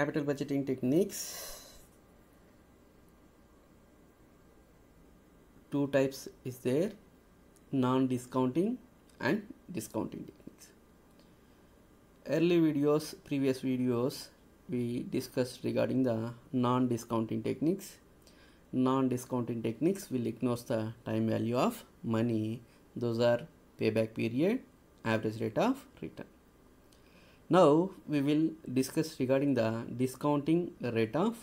capital budgeting techniques two types is there non-discounting and discounting techniques early videos previous videos we discussed regarding the non-discounting techniques non-discounting techniques will ignore the time value of money those are payback period average rate of return now we will discuss regarding the discounting rate of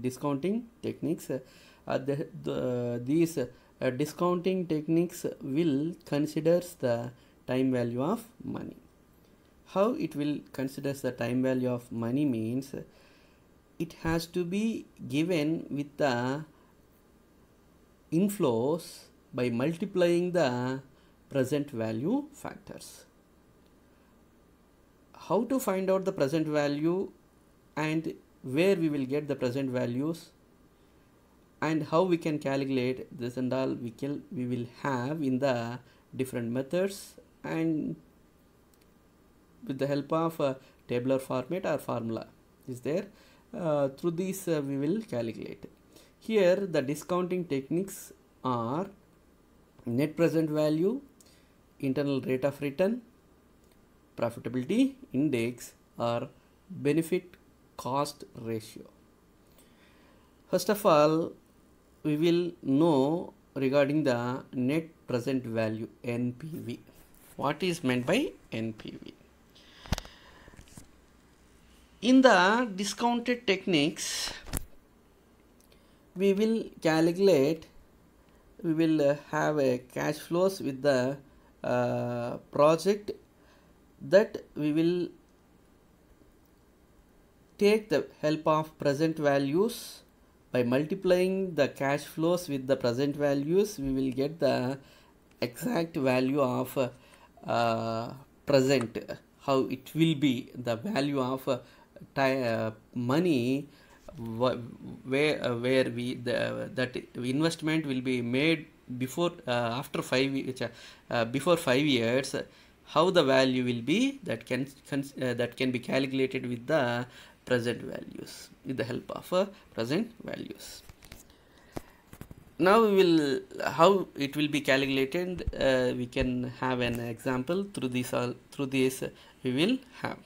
discounting techniques. Uh, the, the, these uh, discounting techniques will considers the time value of money. How it will considers the time value of money means uh, it has to be given with the inflows by multiplying the present value factors how to find out the present value and where we will get the present values and how we can calculate this and all we can we will have in the different methods and with the help of a tabular format or formula is there uh, through these uh, we will calculate here the discounting techniques are net present value internal rate of return profitability index or benefit cost ratio. First of all, we will know regarding the net present value NPV. What is meant by NPV? In the discounted techniques, we will calculate, we will have a cash flows with the uh, project that we will take the help of present values by multiplying the cash flows with the present values we will get the exact value of uh, present how it will be the value of uh, uh money where uh, where we the, that investment will be made before uh, after 5 uh, before 5 years how the value will be that can, uh, that can be calculated with the present values with the help of uh, present values now we will how it will be calculated uh, we can have an example through this all through this we will have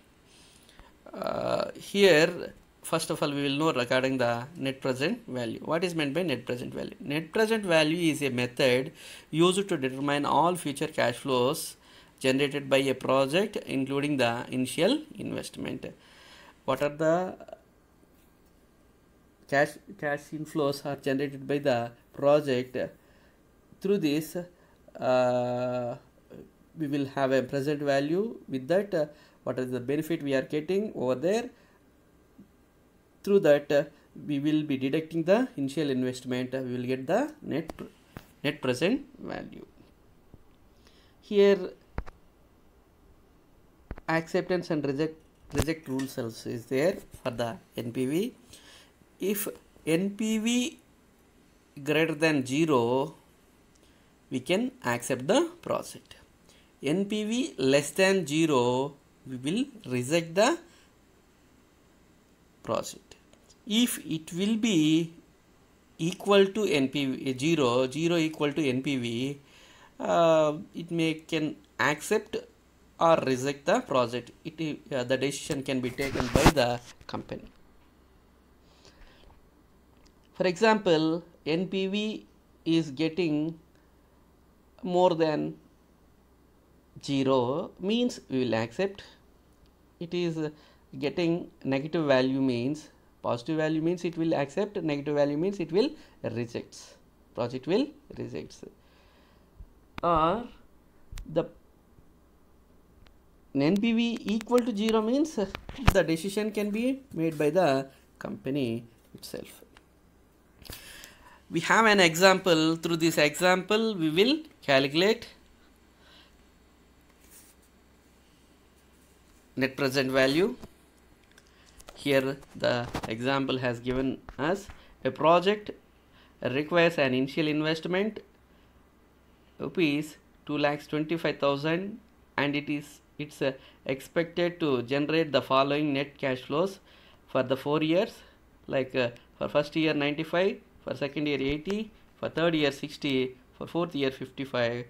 uh, here first of all we will know regarding the net present value what is meant by net present value net present value is a method used to determine all future cash flows generated by a project including the initial investment. What are the cash cash inflows are generated by the project through this uh, we will have a present value with that uh, what is the benefit we are getting over there through that uh, we will be deducting the initial investment we will get the net net present value here acceptance and reject reject rules also is there for the NPV. If NPV greater than 0, we can accept the project. NPV less than 0, we will reject the project. If it will be equal to NPV, eh, 0, 0 equal to NPV, uh, it may can accept or reject the project. It, uh, the decision can be taken by the company. For example, NPV is getting more than 0 means we will accept. It is getting negative value means positive value means it will accept negative value means it will rejects project will rejects or the NPV equal to 0 means uh, the decision can be made by the company itself. We have an example. Through this example, we will calculate net present value. Here the example has given us a project requires an initial investment rupees 2,25,000 and it is it's uh, expected to generate the following net cash flows for the four years like uh, for first year 95 for second year 80 for third year 60 for fourth year 55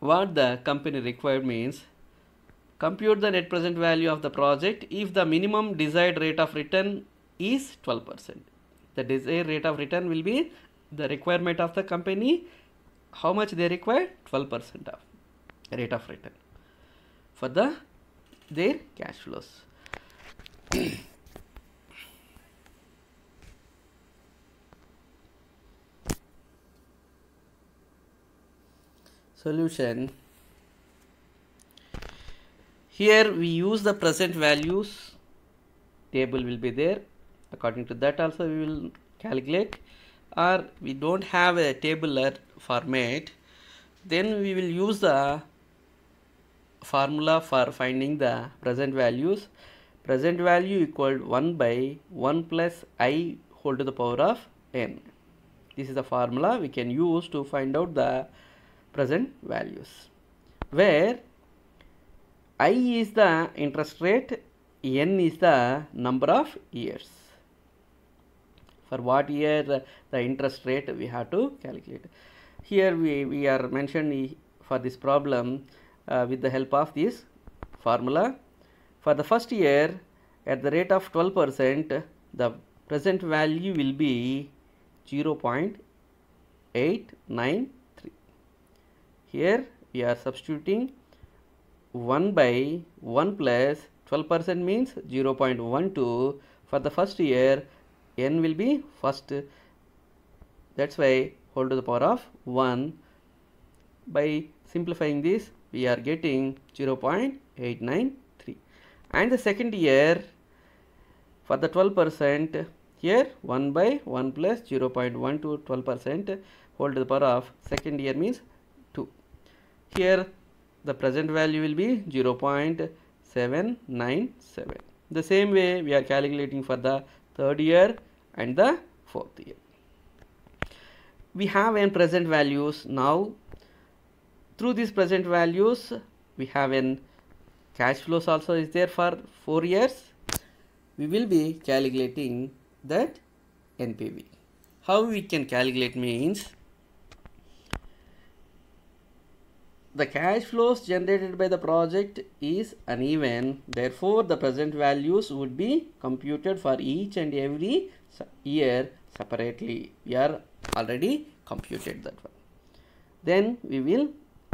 what the company required means compute the net present value of the project if the minimum desired rate of return is 12 percent the desired rate of return will be the requirement of the company how much they require 12 percent of rate of return for the their cash flows. Solution here we use the present values table will be there according to that also we will calculate or we don't have a tabular format then we will use the formula for finding the present values present value equal 1 by 1 plus i whole to the power of n this is the formula we can use to find out the present values where i is the interest rate n is the number of years for what year the interest rate we have to calculate here we, we are mentioned for this problem uh, with the help of this formula. For the first year at the rate of 12 percent the present value will be 0.893. Here we are substituting 1 by 1 plus 12 percent means 0.12 for the first year n will be first that's why hold to the power of 1 by simplifying this we are getting 0.893 and the second year for the 12 percent here 1 by 1 plus 0.1 to 12 percent whole to the power of second year means 2 here the present value will be 0.797 the same way we are calculating for the third year and the fourth year we have n present values now through these present values we have an cash flows also is there for 4 years we will be calculating that NPV how we can calculate means the cash flows generated by the project is uneven therefore the present values would be computed for each and every year separately we are already computed that one then we will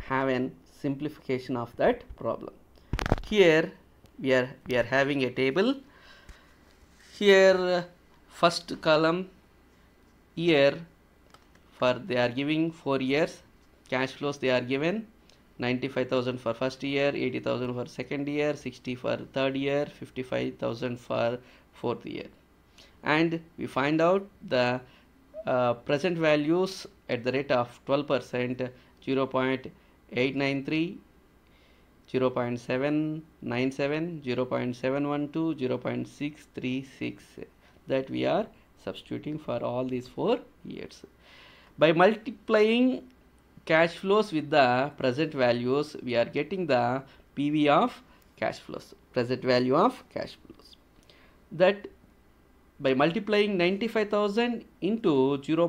have an simplification of that problem here we are we are having a table here first column year for they are giving four years cash flows they are given 95000 for first year 80000 for second year 60 for third year 55000 for fourth year and we find out the uh, present values at the rate of 12 percent 0.8 893 0.797 0 0.712 0 0.636 that we are substituting for all these four years by multiplying cash flows with the present values we are getting the pv of cash flows present value of cash flows that by multiplying 95000 into 0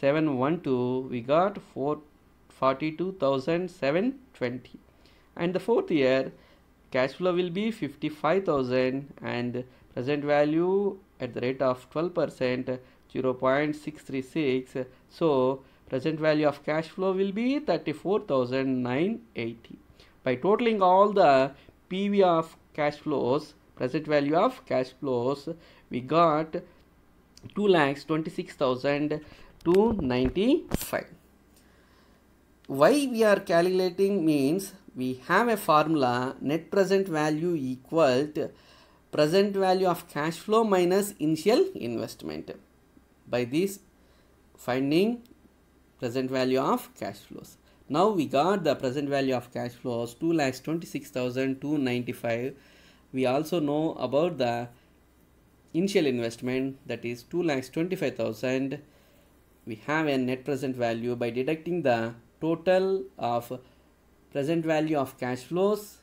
712 we got 42720 and the fourth year cash flow will be 55000 and present value at the rate of 12% 0.636 so present value of cash flow will be 34980 by totaling all the pv of cash flows present value of cash flows we got 2 lakhs 26,000 295. Why we are calculating means we have a formula net present value equal to present value of cash flow minus initial investment. By this finding present value of cash flows. Now we got the present value of cash flows 2 lakhs 26,295. We also know about the initial investment that is 2 lakhs 25,000 we have a net present value by deducting the total of present value of cash flows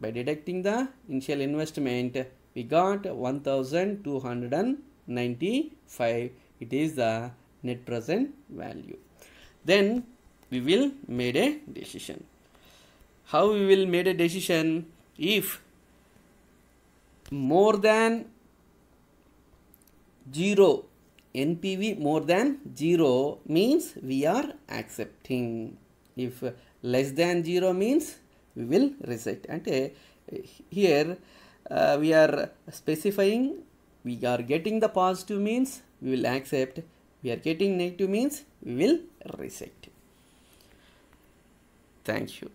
by deducting the initial investment we got 1295 it is the net present value then we will made a decision how we will made a decision if more than 0 NPV more than 0 means we are accepting. If less than 0 means we will reject. And uh, here uh, we are specifying we are getting the positive means we will accept. We are getting negative means we will reject. Thank you.